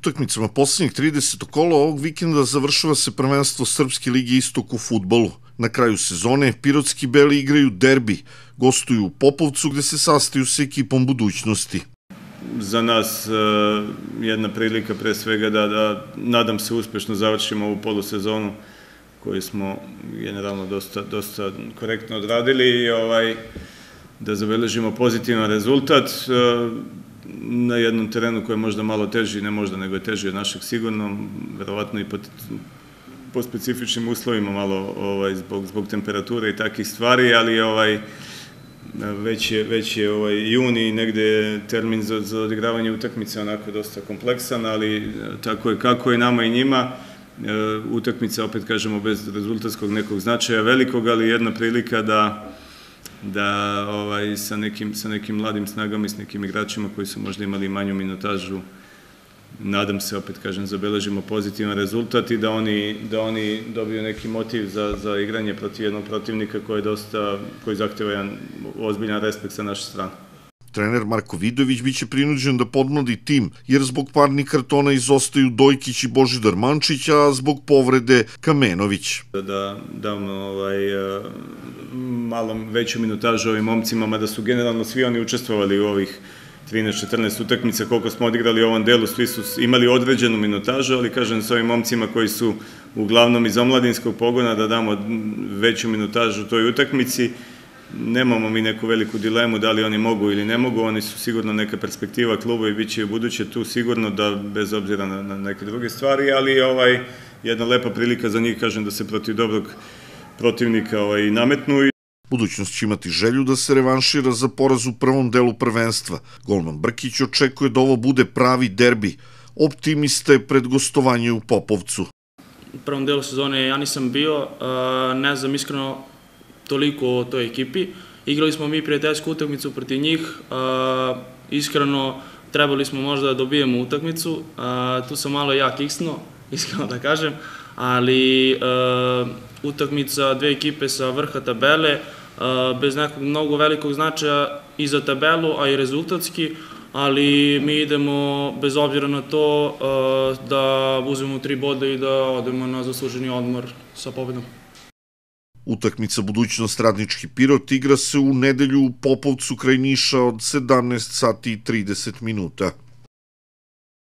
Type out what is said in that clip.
utakmicama poslednjih 30. okolo ovog vikenda završava se prvenstvo Srpske lige istoku u futbolu. Na kraju sezone Pirotski Beli igraju derbi, gostuju u Popovcu gde se sastaju sa ekipom budućnosti. Za nas e, jedna prilika pre svega da, da nadam se uspešno završimo ovu polusezonu koju smo generalno dosta, dosta korektno odradili i ovaj, da zabeležimo pozitivan rezultat. E, na jednom terenu koji je možda malo teži, ne možda, nego je teži od našeg sigurno, verovatno i po, po specifičnim uslovima malo ovaj, zbog, zbog temperature i takih stvari, ali ovaj, već je, već je ovaj, juni negde je termin za, za odigravanje utakmice onako dosta kompleksan, ali e, tako je kako je nama i njima. E, utakmica, opet kažemo, bez rezultatskog nekog značaja velikog, ali jedna prilika da da ovaj, sa, nekim, sa nekim mladim snagama i s nekim igračima koji su možda imali manju minutažu, nadam se, opet kažem, zabeležimo pozitivan rezultat i da oni, da oni dobiju neki motiv za, za igranje protiv jednog protivnika koji je dosta, koji zahteva jedan ozbiljan respekt sa naše strane. Trener Marko Vidović biće prinuđen da podmladi tim, jer zbog parnih kartona izostaju Dojkić i Božidar Mančić, a zbog povrede Kamenović. Da damo da, ovaj, malom veću minutažu ovim momcima, mada su generalno svi oni učestvovali u ovih 13-14 utakmica, koliko smo odigrali u ovom delu, svi su imali određenu minutažu, ali kažem s ovim momcima koji su uglavnom iz omladinskog pogona da damo veću minutažu toj utakmici, nemamo mi neku veliku dilemu da li oni mogu ili ne mogu, oni su sigurno neka perspektiva kluba i bit će i buduće tu sigurno da bez obzira na, na neke druge stvari, ali ovaj jedna lepa prilika za njih, kažem, da se protiv dobrog protivnika ovaj, nametnu Budućnost će imati želju da se revanšira za poraz u prvom delu prvenstva. Golman Brkić očekuje da ovo bude pravi derbi. Optimista je pred gostovanje u Popovcu. U prvom delu sezone ja nisam bio, ne znam iskreno toliko o toj ekipi. Igrali smo mi prijateljsku utakmicu protiv njih, iskreno trebali smo možda da dobijemo utakmicu, tu sam malo ja kiksno, iskreno da kažem, ali utakmica dve ekipe sa vrha tabele, bez nekog mnogo velikog značaja i za tabelu, a i rezultatski, ali mi idemo, bez obzira na to, da uzmemo tri boda i da odemo na zasluženi odmor sa pobedom. Utakmica Budućnost radnički Pirot igra se u nedelju u Popovcu kraj Niša od 17 sati i 30 minuta.